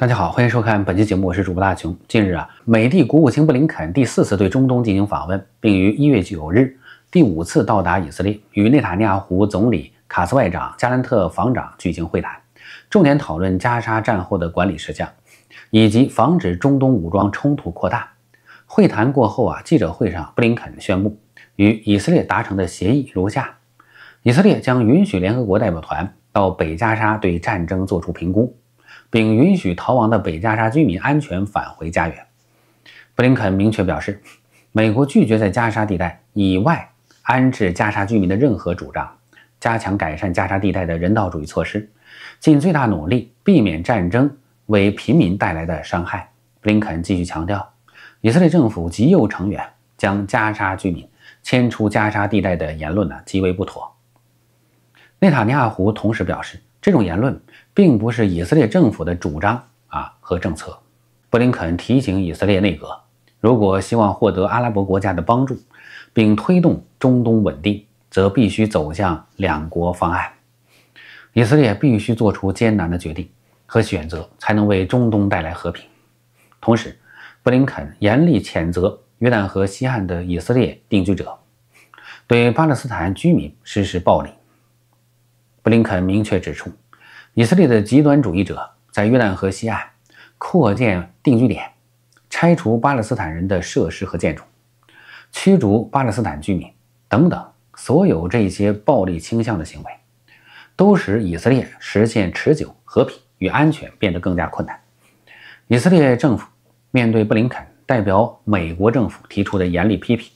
大家好，欢迎收看本期节目，我是主播大雄。近日啊，美帝国务卿布林肯第四次对中东进行访问，并于一月九日第五次到达以色列，与内塔尼亚胡总理、卡斯外长、加兰特防长举行会谈，重点讨论加沙战后的管理事项，以及防止中东武装冲突扩大。会谈过后啊，记者会上，布林肯宣布与以色列达成的协议如下：以色列将允许联合国代表团到北加沙对战争作出评估。并允许逃亡的北加沙居民安全返回家园。布林肯明确表示，美国拒绝在加沙地带以外安置加沙居民的任何主张，加强改善加沙地带的人道主义措施，尽最大努力避免战争为平民带来的伤害。布林肯继续强调，以色列政府极右成员将加沙居民迁出加沙地带的言论呢极为不妥。内塔尼亚胡同时表示，这种言论。并不是以色列政府的主张啊和政策。布林肯提醒以色列内阁，如果希望获得阿拉伯国家的帮助，并推动中东稳定，则必须走向两国方案。以色列必须做出艰难的决定和选择，才能为中东带来和平。同时，布林肯严厉谴责约旦河西岸的以色列定居者对巴勒斯坦居民实施暴力。布林肯明确指出。以色列的极端主义者在约旦河西岸扩建定居点、拆除巴勒斯坦人的设施和建筑、驱逐巴勒斯坦居民等等，所有这些暴力倾向的行为，都使以色列实现持久和平与安全变得更加困难。以色列政府面对布林肯代表美国政府提出的严厉批评，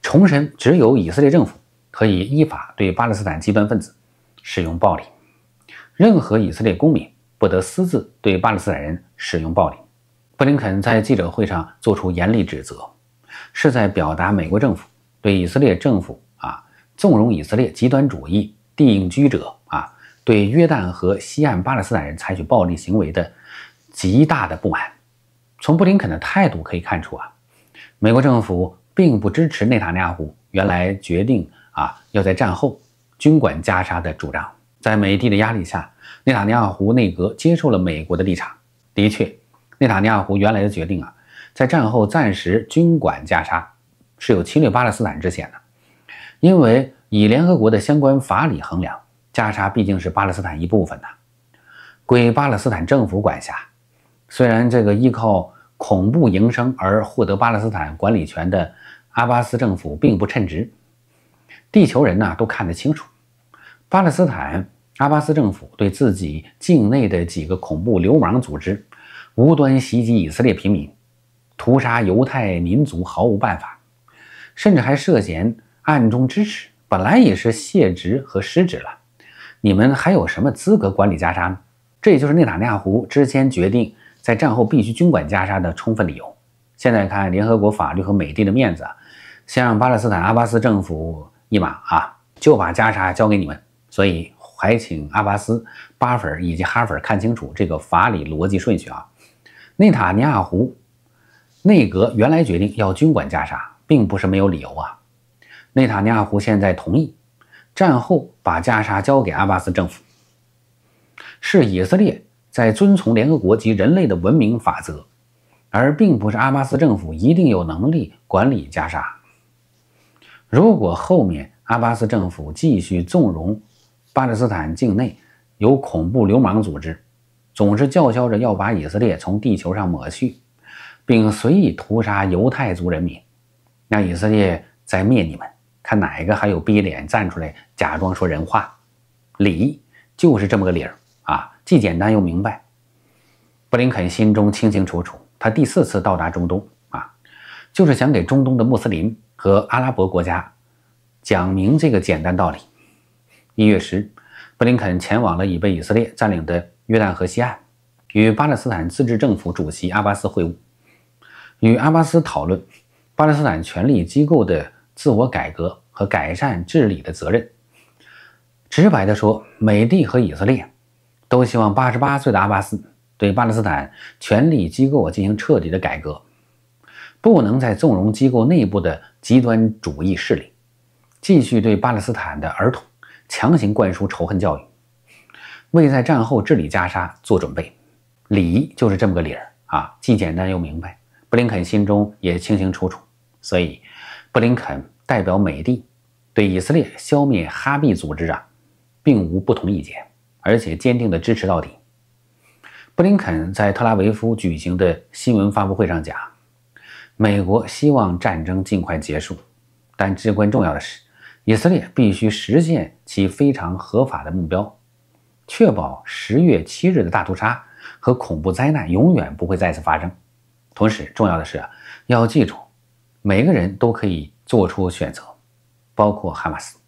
重申只有以色列政府可以依法对巴勒斯坦极端分子使用暴力。任何以色列公民不得私自对巴勒斯坦人使用暴力。布林肯在记者会上作出严厉指责，是在表达美国政府对以色列政府啊纵容以色列极端主义地应居者啊对约旦和西岸巴勒斯坦人采取暴力行为的极大的不满。从布林肯的态度可以看出啊，美国政府并不支持内塔尼亚胡原来决定啊要在战后军管加沙的主张。在美帝的压力下，内塔尼亚胡内阁接受了美国的立场。的确，内塔尼亚胡原来的决定啊，在战后暂时军管加沙，是有侵略巴勒斯坦之嫌的。因为以联合国的相关法理衡量，加沙毕竟是巴勒斯坦一部分呐，归巴勒斯坦政府管辖。虽然这个依靠恐怖营生而获得巴勒斯坦管理权的阿巴斯政府并不称职，地球人呢都看得清楚。巴勒斯坦阿巴斯政府对自己境内的几个恐怖流氓组织无端袭击以色列平民、屠杀犹太民族毫无办法，甚至还涉嫌暗中支持，本来也是卸职和失职了。你们还有什么资格管理加沙呢？这也就是内塔尼亚胡之前决定在战后必须军管加沙的充分理由。现在看联合国法律和美帝的面子，先让巴勒斯坦阿巴斯政府一马啊，就把加沙交给你们。所以，还请阿巴斯、巴粉以及哈粉看清楚这个法理逻辑顺序啊！内塔尼亚胡内阁原来决定要军管加沙，并不是没有理由啊！内塔尼亚胡现在同意战后把加沙交给阿巴斯政府，是以色列在遵从联合国及人类的文明法则，而并不是阿巴斯政府一定有能力管理加沙。如果后面阿巴斯政府继续纵容，巴勒斯坦境内有恐怖流氓组织，总是叫嚣着要把以色列从地球上抹去，并随意屠杀犹太族人民。让以色列再灭你们，看哪一个还有逼脸站出来假装说人话。理就是这么个理儿啊，既简单又明白。布林肯心中清清楚楚，他第四次到达中东啊，就是想给中东的穆斯林和阿拉伯国家讲明这个简单道理。一月十布林肯前往了已被以色列占领的约旦河西岸，与巴勒斯坦自治政府主席阿巴斯会晤，与阿巴斯讨论巴勒斯坦权力机构的自我改革和改善治理的责任。直白地说，美帝和以色列都希望八十八岁的阿巴斯对巴勒斯坦权力机构进行彻底的改革，不能再纵容机构内部的极端主义势力，继续对巴勒斯坦的儿童。强行灌输仇恨教育，为在战后治理加沙做准备，理就是这么个理儿啊，既简单又明白。布林肯心中也清清楚楚，所以布林肯代表美帝对以色列消灭哈比组织啊，并无不同意见，而且坚定的支持到底。布林肯在特拉维夫举行的新闻发布会上讲，美国希望战争尽快结束，但至关重要的是。以色列必须实现其非常合法的目标，确保十月七日的大屠杀和恐怖灾难永远不会再次发生。同时，重要的是要记住，每个人都可以做出选择，包括哈马斯。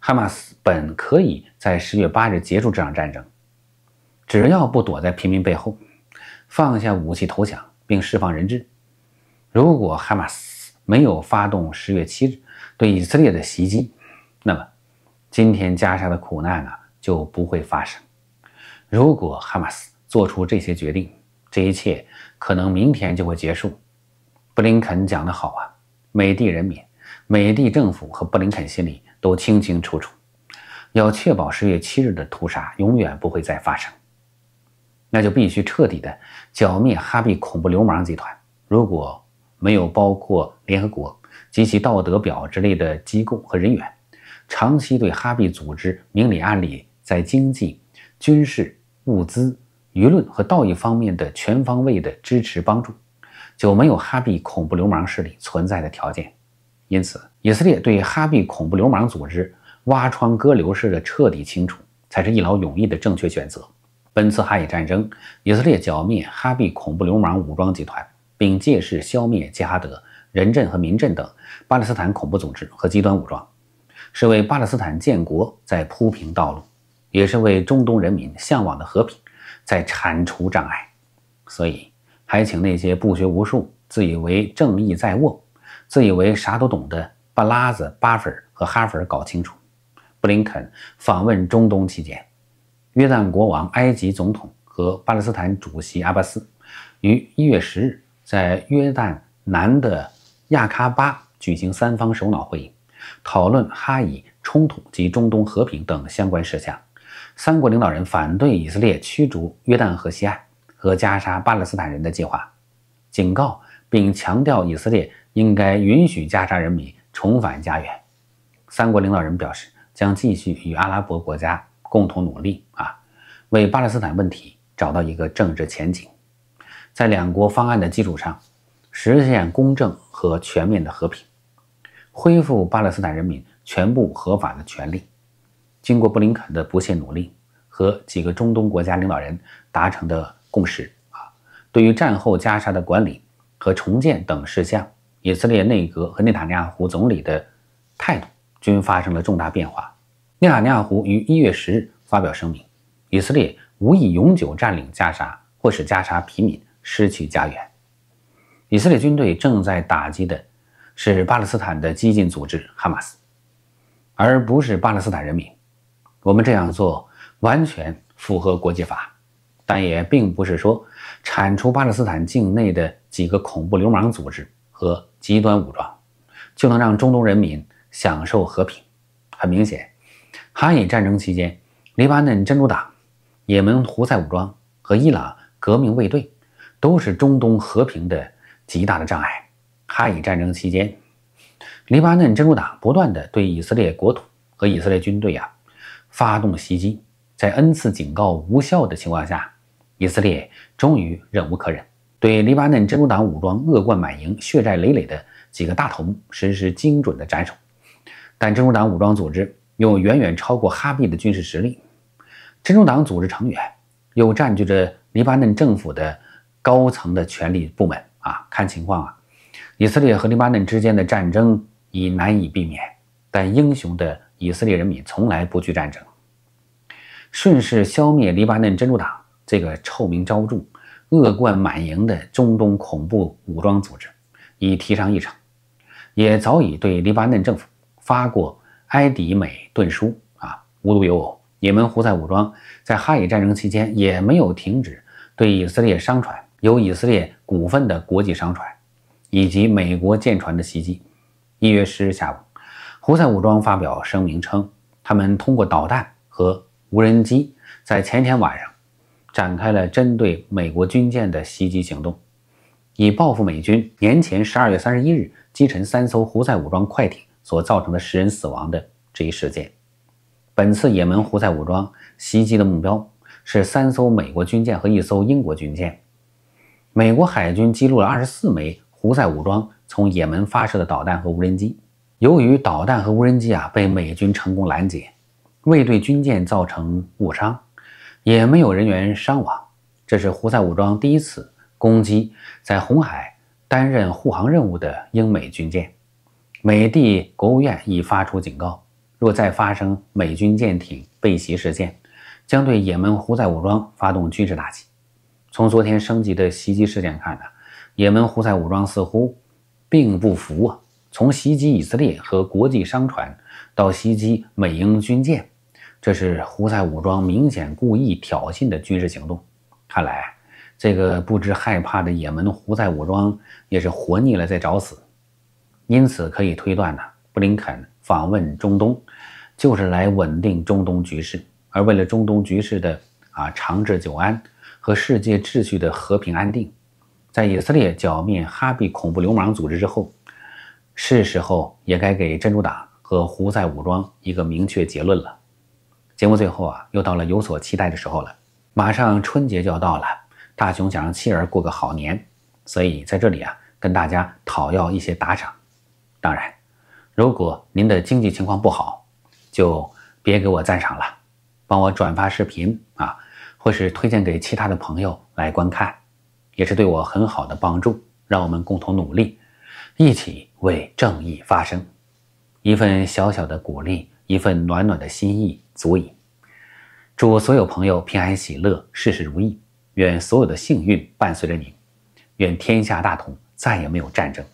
哈马斯本可以在十月八日结束这场战争，只要不躲在平民背后，放下武器投降并释放人质。如果哈马斯，没有发动十月七日对以色列的袭击，那么今天加沙的苦难呢就不会发生。如果哈马斯做出这些决定，这一切可能明天就会结束。布林肯讲得好啊，美帝人民、美帝政府和布林肯心里都清清楚楚，要确保十月七日的屠杀永远不会再发生，那就必须彻底的剿灭哈比恐怖流氓集团。如果没有包括联合国及其道德表之类的机构和人员，长期对哈壁组织明里暗里在经济、军事、物资、舆论和道义方面的全方位的支持帮助，就没有哈壁恐怖流氓势力存在的条件。因此，以色列对哈壁恐怖流氓组织挖窗割流式的彻底清除，才是一劳永逸的正确选择。本次哈以战争，以色列剿灭哈壁恐怖流氓武装集团。并借势消灭加哈德、人阵和民阵等巴勒斯坦恐怖组织和极端武装，是为巴勒斯坦建国在铺平道路，也是为中东人民向往的和平在铲除障碍。所以，还请那些不学无术、自以为正义在握、自以为啥都懂的巴拉子、巴粉和哈粉搞清楚：布林肯访问中东期间，约旦国王、埃及总统和巴勒斯坦主席阿巴斯于一月十日。在约旦南的亚喀巴举行三方首脑会议，讨论哈以冲突及中东和平等相关事项。三国领导人反对以色列驱逐约旦河西岸和加沙巴勒斯坦人的计划，警告并强调以色列应该允许加沙人民重返家园。三国领导人表示，将继续与阿拉伯国家共同努力啊，为巴勒斯坦问题找到一个政治前景。在两国方案的基础上，实现公正和全面的和平，恢复巴勒斯坦人民全部合法的权利。经过布林肯的不懈努力和几个中东国家领导人达成的共识啊，对于战后加沙的管理和重建等事项，以色列内阁和内塔尼亚胡总理的态度均发生了重大变化。内塔尼亚胡于一月十日发表声明，以色列无意永久占领加沙，或使加沙平民。失去家园。以色列军队正在打击的，是巴勒斯坦的激进组织哈马斯，而不是巴勒斯坦人民。我们这样做完全符合国际法，但也并不是说铲除巴勒斯坦境内的几个恐怖流氓组织和极端武装，就能让中东人民享受和平。很明显，哈以战争期间，黎巴嫩真主党、也门胡塞武装和伊朗革命卫队。都是中东和平的极大的障碍。哈以战争期间，黎巴嫩真主党不断的对以色列国土和以色列军队啊发动袭击。在 n 次警告无效的情况下，以色列终于忍无可忍，对黎巴嫩真主党武装恶贯满盈、血债累累的几个大头目实施精准的斩首。但真主党武装组织有远远超过哈比的军事实力，真主党组织成员又占据着黎巴嫩政府的。高层的权力部门啊，看情况啊，以色列和黎巴嫩之间的战争已难以避免，但英雄的以色列人民从来不惧战争，顺势消灭黎巴嫩真主党这个臭名昭著、恶贯满盈的中东恐怖武装组织，已提上议程，也早已对黎巴嫩政府发过埃迪美顿书啊，无独有偶，也门胡塞武装在哈以战争期间也没有停止对以色列商船。由以色列股份的国际商船以及美国舰船的袭击。一月十日下午，胡塞武装发表声明称，他们通过导弹和无人机在前一天晚上展开了针对美国军舰的袭击行动，以报复美军年前十二月三十一日击沉三艘胡塞武装快艇所造成的十人死亡的这一事件。本次也门胡塞武装袭击的目标是三艘美国军舰和一艘英国军舰。美国海军击落了二十四枚胡塞武装从也门发射的导弹和无人机。由于导弹和无人机啊被美军成功拦截，未对军舰造成误伤，也没有人员伤亡。这是胡塞武装第一次攻击在红海担任护航任务的英美军舰。美帝国务院已发出警告，若再发生美军舰艇被袭事件，将对也门胡塞武装发动军事打击。从昨天升级的袭击事件看呢，也门胡塞武装似乎并不服啊！从袭击以色列和国际商船，到袭击美英军舰，这是胡塞武装明显故意挑衅的军事行动。看来这个不知害怕的也门胡塞武装也是活腻了，在找死。因此可以推断呢，布林肯访问中东，就是来稳定中东局势，而为了中东局势的啊长治久安。和世界秩序的和平安定，在以色列剿灭哈比恐怖流氓组织之后，是时候也该给真主党和胡塞武装一个明确结论了。节目最后啊，又到了有所期待的时候了。马上春节就要到了，大熊想让妻儿过个好年，所以在这里啊，跟大家讨要一些打赏。当然，如果您的经济情况不好，就别给我赞赏了，帮我转发视频啊。或是推荐给其他的朋友来观看，也是对我很好的帮助。让我们共同努力，一起为正义发声。一份小小的鼓励，一份暖暖的心意，足矣。祝所有朋友平安喜乐，事事如意。愿所有的幸运伴随着你，愿天下大同，再也没有战争。